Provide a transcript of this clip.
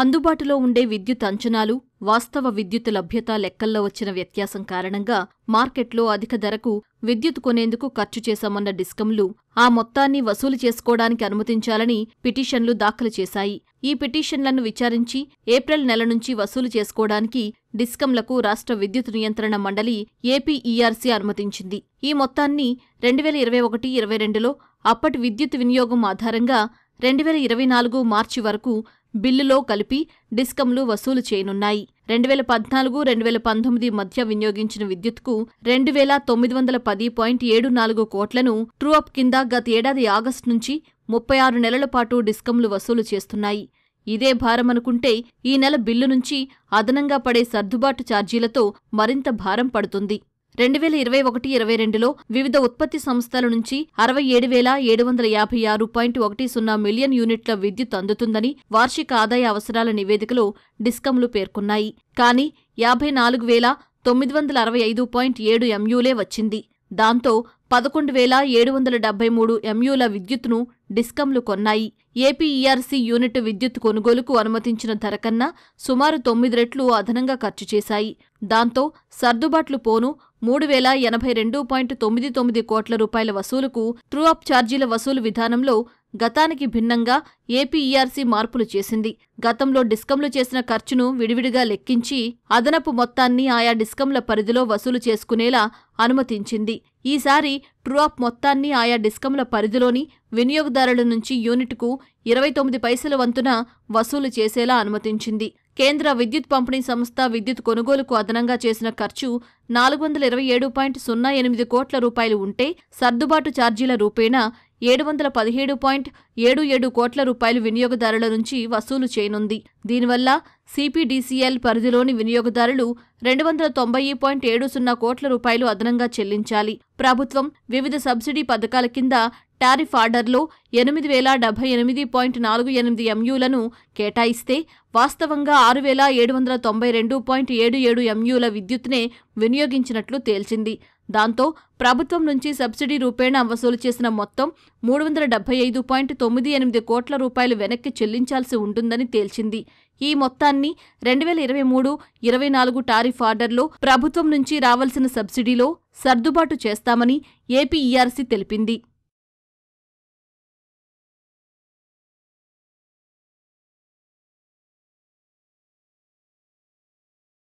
అందుబాటులో ఉండే విద్యుత్ అంచనాలు వాస్తవ విద్యుత్ లభ్యత లెక్కల్లో వచ్చిన వ్యత్యాసం కారణంగా మార్కెట్లో అధిక ధరకు విద్యుత్ కొనేందుకు ఖర్చు చేశామన్న డిస్కంలు ఆ మొత్తాన్ని వసూలు చేసుకోవడానికి అనుమతించాలని పిటిషన్లు దాఖలు చేశాయి ఈ పిటిషన్లను విచారించి ఏప్రిల్ నెల నుంచి వసూలు చేసుకోవడానికి డిస్కంలకు రాష్ట్ర విద్యుత్ నియంత్రణ మండలి ఏపీఈఆర్సీ అనుమతించింది ఈ మొత్తాన్ని రెండు వేల ఇరవై ఒకటి ఇరవై రెండులో అప్పటి విద్యుత్ వినియోగం ఆధారంగా రెండు వేల ఇరవై నాలుగు మార్చి వరకు బిల్లులో కలిపి డిస్కంలు వసూలు చేయనున్నాయి రెండు వేల పద్నాలుగు రెండు వేల పంతొమ్మిది మధ్య వినియోగించిన విద్యుత్కు రెండు వేల తొమ్మిది వందల పది పాయింట్ ఏడు నాలుగు కోట్లను ట్రూఅప్ కింద గత ఏడాది ఆగస్టు నుంచి ముప్పై ఆరు నెలల పాటు డిస్కంలు వసూలు చేస్తున్నాయి ఇదే భారమనుకుంటే ఈ నెల బిల్లు నుంచి అదనంగా పడే సర్దుబాటు ఛార్జీలతో మరింత భారం పడుతుంది రెండు వేల ఇరవై ఒకటి ఇరవై రెండులో వివిధ ఉత్పత్తి సంస్థల నుంచి అరవై ఏడు వేల ఏడు వందల యాభై ఆరు పాయింట్ ఒకటి సున్నా మిలియన్ యూనిట్ల విద్యుత్ అందుతుందని వార్షిక ఆదాయ అవసరాల నివేదికలో డిస్కంలు పేర్కొన్నాయి కానీ యాభై నాలుగు వేల తొమ్మిది వందల అరవై ఐదు పాయింట్ ఏడు ఎంయూలే వచ్చింది దాంతో పదకొండు వేల ఏడు వందల డెబ్బై మూడు ఎంయూల విద్యుత్ను డిస్కంలు కొన్నాయి ఏపీఈఆర్సీ యూనిట్ విద్యుత్ కొనుగోలుకు అనుమతించిన ధర కన్నా సుమారు తొమ్మిది రెట్లు అదనంగా ఖర్చు చేశాయి దాంతో సర్దుబాట్లు పోను మూడు వేల ఎనభై రెండు పాయింట్ తొమ్మిది తొమ్మిది కోట్ల రూపాయల వసూలుకు ట్రూఅప్ ఛార్జీల వసూలు విధానంలో గతానికి భిన్నంగా ఏపీఈఆర్సీ మార్పులు చేసింది గతంలో డిస్కంలు చేసిన ఖర్చును విడివిడిగా లెక్కించి అదనపు మొత్తాన్ని ఆయా డిస్కంల పరిధిలో వసూలు చేసుకునేలా అనుమతించింది ఈసారి ట్రూఆప్ మొత్తాన్ని ఆయా డిస్కంల పరిధిలోని వినియోగదారుల నుంచి యూనిట్కు ఇరవై తొమ్మిది పైసల వంతున వసూలు చేసేలా అనుమతించింది కేంద్ర విద్యుత్ పంపిణీ సంస్థ విద్యుత్ కొనుగోలుకు అదనంగా చేసిన ఖర్చు నాలుగు వందల ఇరవై ఏడు పాయింట్ సున్నా ఎనిమిది కోట్ల రూపాయలు ఉంటే సర్దుబాటు ఛార్జీల రూపేణా ఏడు వందల పదిహేడు పాయింట్ ఏడు ఏడు కోట్ల రూపాయలు వినియోగదారుల నుంచి వసూలు చేయనుంది దీనివల్ల సిపిడిసిఎల్ పరిధిలోని వినియోగదారులు రెండు వందల తొంభై పాయింట్ ఏడు సున్నా కోట్ల రూపాయలు అదనంగా చెల్లించాలి ప్రభుత్వం వివిధ సబ్సిడీ పథకాల కింద టారిఫ్ ఆర్డర్లో ఎనిమిది వేల డెబ్బై ఎనిమిది పాయింట్ నాలుగు ఎనిమిది ఎంయూలను కేటాయిస్తే వాస్తవంగా ఆరు వేల ఏడు వందల తొంభై రెండు పాయింట్ ఏడు ఏడు ఎంయూల విద్యుత్నే వినియోగించినట్లు తేల్చింది దాంతో ప్రభుత్వం నుంచి సబ్సిడీ రూపేణా వసూలు చేసిన మొత్తం మూడు వందల డెబ్బై ఐదు పాయింట్ తొమ్మిది ఎనిమిది కోట్ల రూపాయలు వెనక్కి చెల్లించాల్సి ఉంటుందని తేల్చింది ఈ మొత్తాన్ని రెండు వేల ఇరవై మూడు ఇరవై నాలుగు టారిఫ్ ఆర్డర్లో ప్రభుత్వం నుంచి రావాల్సిన సబ్సిడీలో సర్దుబాటు చేస్తామని ఏపీఈఆర్సీ తెలిపింది